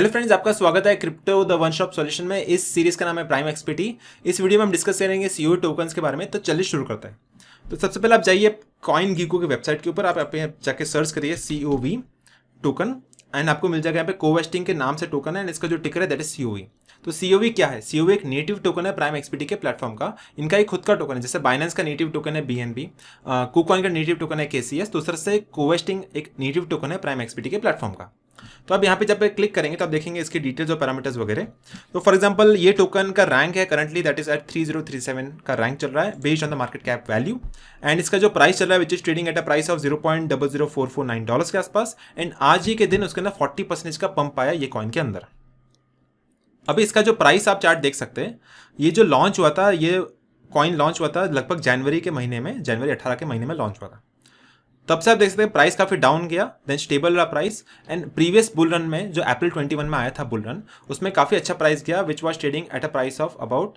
hello friends आपका स्वागत है crypto the one shop solution में इस सीरीज का नाम है प्राइम एक्सपीटी इस वीडियो में हम डिस्कस करेंगे सी ओ टोकन्स के बारे में तो चलिए शुरू करते हैं तो सबसे पहले आप जाइए कॉइन गीको की वेबसाइट के ऊपर आप यहाँ पे जाके सर्च करिए C O V token and आपको मिल जाएगा यहाँ पे कोवेस्टिंग के नाम से टोकन है एंड इसका जो टिकर है that is C O V तो सी ओ वी क्या है सी ओ वी एक नेटिव टोकन है प्राइम एक्सपीटी के प्लेटफॉर्म का इनका एक खुद का टोकन है जैसे बाइनेंस का नेटिव टोकन है बी एन बी कोकॉइन का नेटिव टोकन है तो के सी एस दूसरा से कोवेस्टिंग एक नेटिव टोकन है प्राइम एक्सपीटी के प्लेटफॉर्म का तो अब यहाँ पे जब क्लिक करेंगे तो आप देखेंगे इसकी डिटेल्स और पैरामीटर्स वगैरह तो फॉर एग्जांपल ये टोकन का रैंक है करंटली दैट इज एट 3037 का रैंक चल रहा है based on the market cap value and इसका जो प्राइस चल रहा है which is trading at a price of zero point double zero four four nine dollar के आसपास एंड आज ही के दिन उसके अंदर फोर्टी परसेंटेज का पंप आया ये कॉइन के अंदर अभी इसका जो प्राइस आप चार्ट देख सकते हैं ये जो लॉन्च हुआ था ये कॉइन लॉन्च हुआ था लगभग जनवरी के महीने में जनवरी अठारह के महीने में लॉन्च हुआ था तब से आप देख सकते हैं प्राइस काफ़ी डाउन गया देन स्टेबल रहा price and previous bull run में जो अप्रैल 21 में आया था बुल रन उसमें काफ़ी अच्छा प्राइस गया which was trading at a price of about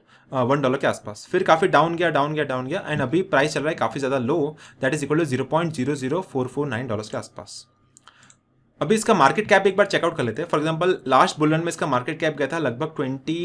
one dollar के आसपास फिर काफ़ी डाउन गया डाउन गया डाउन गया एंड अभी प्राइस चल रहा है काफ़ी ज़्यादा low that is equal to zero point zero zero four four nine dollar के आसपास अभी इसका मार्केट कैप एक बार चेकआउट कर लेते हैं for example last bull run में इसका मार्केट कैप गया था लगभग ट्वेंटी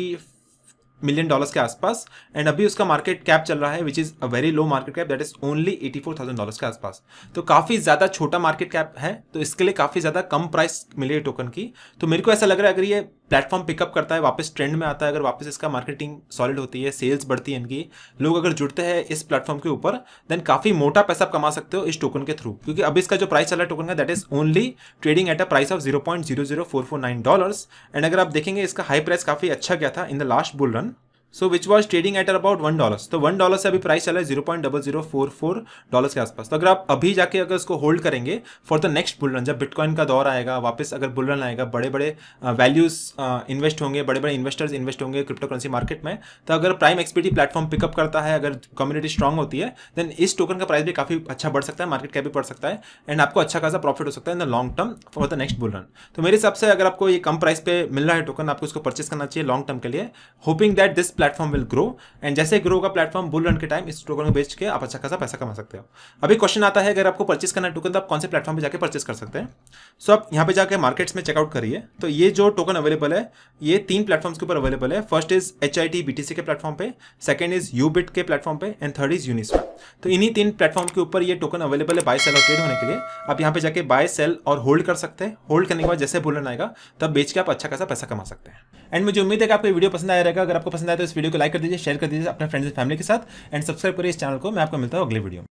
मिलियन डॉलर्स के आसपास एंड अभी उसका मार्केट कैप चल रहा है which is a very low market cap that is only eighty four thousand dollars के आसपास तो काफ़ी ज़्यादा छोटा मार्केट कैप है तो इसके लिए काफ़ी ज़्यादा कम प्राइस मिली है टोकन की तो मेरे को ऐसा लग रहा है अगर ये प्लेटफॉर्म पिकअप करता है वापस ट्रेंड में आता है अगर वापस इसका मार्केटिंग सॉलिड होती है सेल्स बढ़ती है इनकी लोग अगर जुड़ते हैं इस प्लेटफॉर्म के ऊपर देन काफ़ी मोटा पैसा आप कमा सकते हो इस टोकन के थ्रू क्योंकि अभी इसका जो प्राइस चला है टोकन का that is only trading at a price of zero point zero zero four four nine dollars and अगर आप देखेंगे इसका हाई प्राइस काफ़ी अच्छा गया था in the last bull run so which was trading at about one dollar तो one dollar से अभी प्राइस चला है zero point double zero four four dollar के आसपास तो अगर आप अभी जाके अगर इसको होल्ड करेंगे for the next bull run जब बिटकॉइन का दौर आएगा वापस अगर बुल रन आएगा बड़े बड़े वैल्यूज इन्वेस्ट होंगे बड़े बड़े इन्वेस्टर्स इन्वेस्ट होंगे क्रिप्टो करेंसी मार्केट में तो अगर प्राइम एक्सपीटी प्लेटफॉर्म पिकअप करता है अगर कम्युनिटी स्ट्रॉग होती है देन इस टोकन का प्राइस भी काफी अच्छा बढ़ सकता है मार्केट कैप भी बढ़ सकता है एंड आपको अच्छा खासा प्रॉफिट हो सकता है in the long term for the next bull run तो मेरे हिसाब से अगर आपको ये कम प्राइस पे मिल रहा है टोकन आपको इसको परचेस करना चाहिए लॉन्ग टर्म के लिए hoping that this platform will grow and जैसे ग्रो का प्लेटफॉर्म बुल रन के टाइम इस टोकन को बेच के आप अच्छा खासा पैसा कमा सकते हो अभी क्वेश्चन आता है अगर आपको परचेस करना टोकन तो आप कौन से प्लेटफॉर्म पर जाकर परचेस कर सकते हैं सो so, आप यहाँ पे जाकर मार्केट्स में चेकआउट करिए तो ये जो टोकन अवेलेबल है ये तीन प्लेटफॉर्म्स के ऊपर अवेलेबल है first is H I T B T C के प्लेटफॉर्म पे सेकंड इज यू के प्लेटफॉर्म पे एंड थर्ड इज यूनिस्वैप तो इन्हीं तीन प्लेटफॉर्म के ऊपर ये टोकन अवेलेबल है बाय सेल और ट्रेड होने के लिए आप यहाँ पे जाके बाय सेल और होल्ड कर सकते हैं होल्ड करने के बाद जैसे बुलन आएगा तब बेच के आप अच्छा खासा पैसा कमा सकते हैं एंड मुझे उम्मीद है कि आपको वीडियो पसंद आया रहेगा अगर आपको पसंद आया तो इस वीडियो को लाइक कर दीजिए शेयर कर दीजिए अपने फ्रेंड्स एंड फैमिली के साथ एंड सब्सक्राइब करिए इस चैनल को मैं आपको मिलता हूँ अगले वीडियो में